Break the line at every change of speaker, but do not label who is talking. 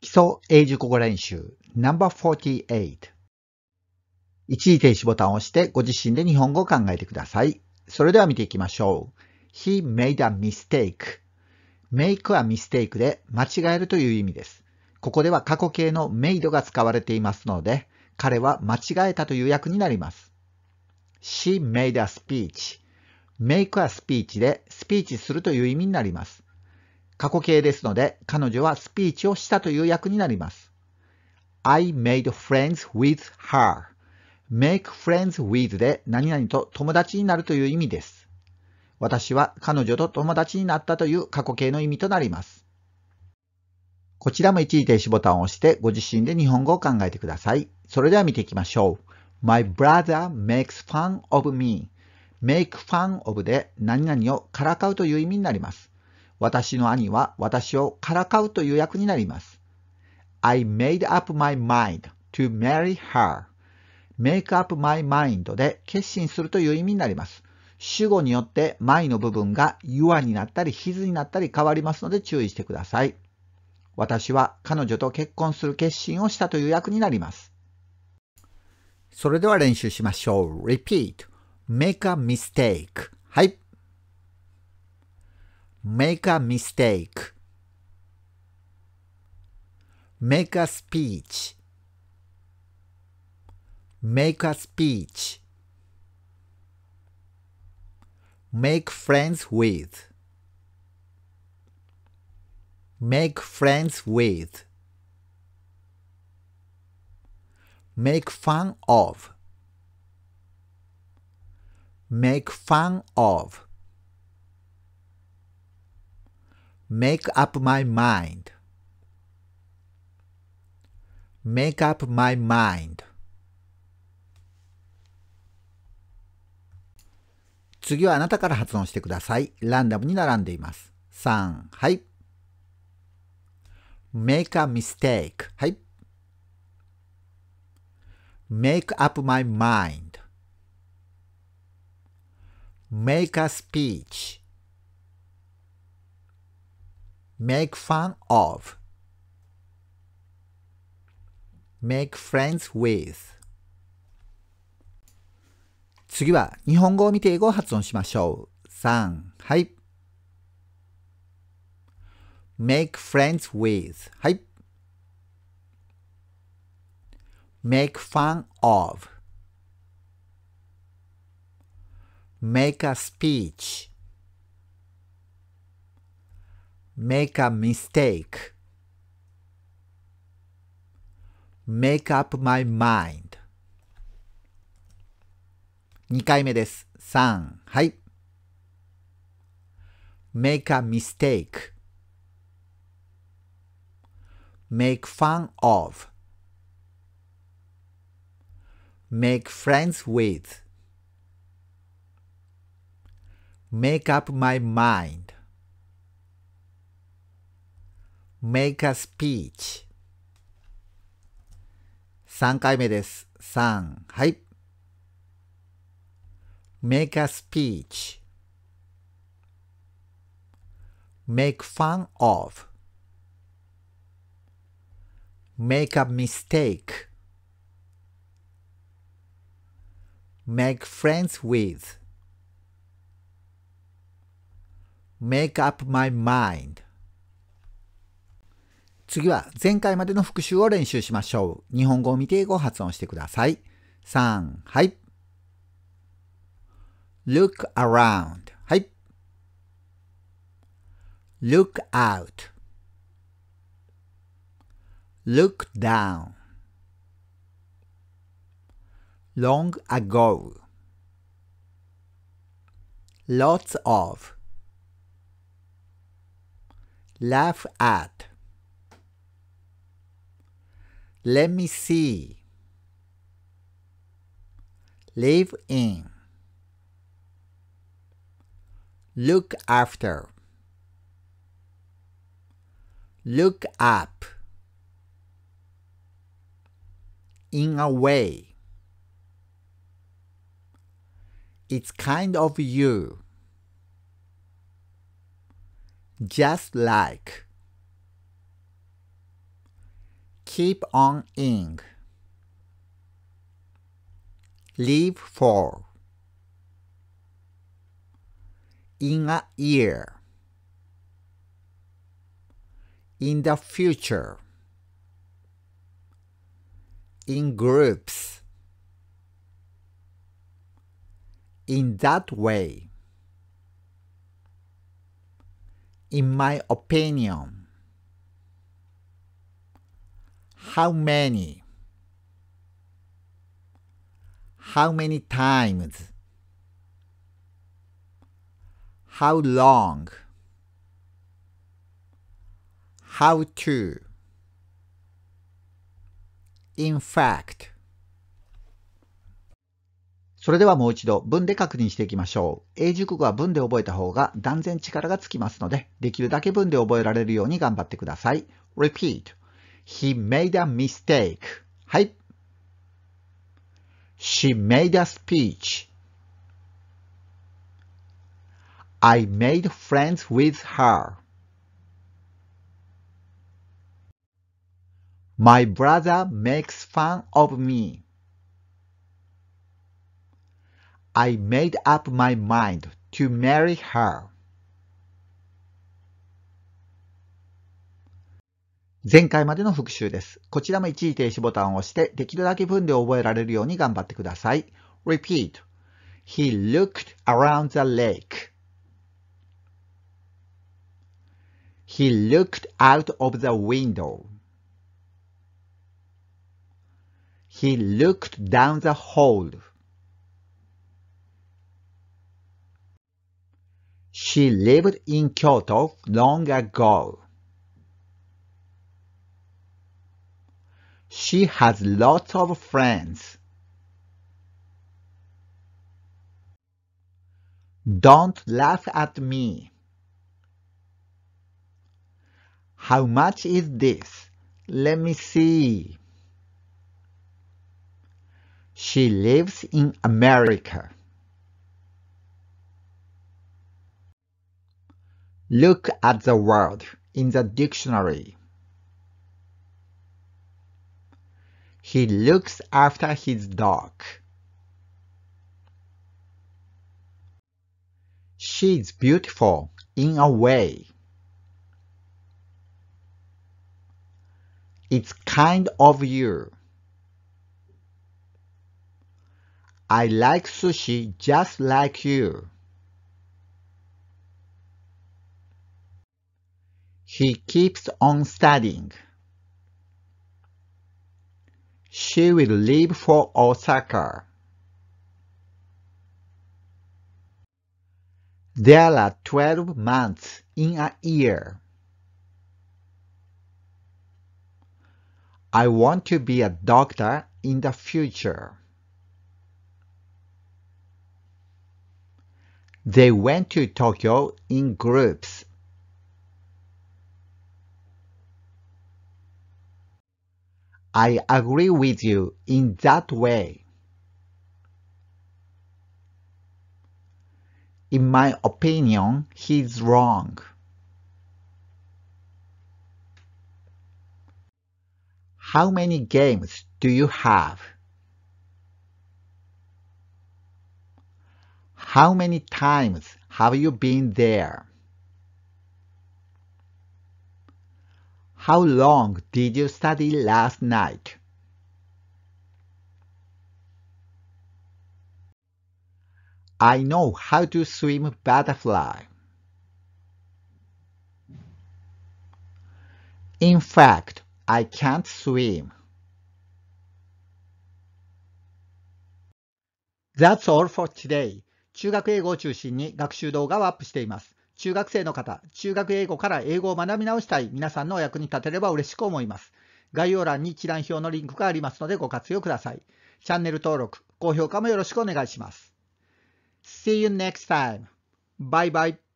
基礎英熟語練習 No.48 一時停止ボタンを押してご自身で日本語を考えてください。それでは見ていきましょう。He made a mistake. make a mistake で間違えるという意味です。ここでは過去形の made が使われていますので、彼は間違えたという訳になります。She made a speech. make a speech でスピーチするという意味になります。過去形ですので、彼女はスピーチをしたという役になります。I made friends with her.make friends with で何々と友達になるという意味です。私は彼女と友達になったという過去形の意味となります。こちらも一時停止ボタンを押してご自身で日本語を考えてください。それでは見ていきましょう。My brother makes fun of me.make fun of で何々をからかうという意味になります。私の兄は私をからかうという訳になります。I made up my mind to marry her. make up my mind で決心するという意味になります。主語によって my の部分が your になったり his になったり変わりますので注意してください。私は彼女と結婚する決心をしたという訳になります。それでは練習しましょう。repeat make a mistake はい。make a mistake, make a speech, make a speech, make friends with, make friends with, make fun of, make fun of make up my mind make up my mind 次はあなたから発音してください。ランダムに並んでいます。3、はい。make a mistake はい。make up my mind make a speech make fun of make friends with 次は日本語を見て英語を発音しましょう。3、はい。make friends with はい。make fun of make a speech make a mistake, make up my mind. 2回目です。3、はい。make a mistake, make fun of, make friends with, make up my mind make a speech Make a speech make fun of make a mistake make friends with make up my mind 次は前回までの復習を練習しましょう。日本語を見て英語を発音してください。3、はい。look around はい look out look down long ago lots of laugh at Let me see. Live in. Look after. Look up. In a way. It's kind of you. Just like keep on ing Leave for in a year in the future in groups in that way in my opinion How many? How many times? How long? How to? In fact. それではもう一度文で確認していきましょう。英熟語は文で覚えた方が断然力がつきますので、できるだけ文で覚えられるように頑張ってください。Repeat. He made a mistake. はい。She made a speech. I made friends with her. My brother makes fun of me. I made up my mind to marry her. 前回までの復習です。こちらも一時停止ボタンを押して、できるだけ文で覚えられるように頑張ってください。Repeat. He looked around the lake. He looked out of the window. He looked down the hall. She lived in Kyoto long ago. She has lots of friends. Don't laugh at me. How much is this? Let me see. She lives in America. Look at the word in the dictionary. He looks after his dog. She's beautiful in a way. It's kind of you. I like sushi just like you. He keeps on studying. She will leave for Osaka. There are 12 months in a year. I want to be a doctor in the future. They went to Tokyo in groups I agree with you in that way. In my opinion, he's wrong. How many games do you have? How many times have you been there? How long did you study last night? I know how to swim butterfly. In fact, I can't swim. That's all for today. 中学英語を中心に学習動画をアップしています。中学生の方、中学英語から英語を学び直したい皆さんのお役に立てれば嬉しく思います。概要欄に一覧表のリンクがありますのでご活用ください。チャンネル登録、高評価もよろしくお願いします。See you next time. Bye bye.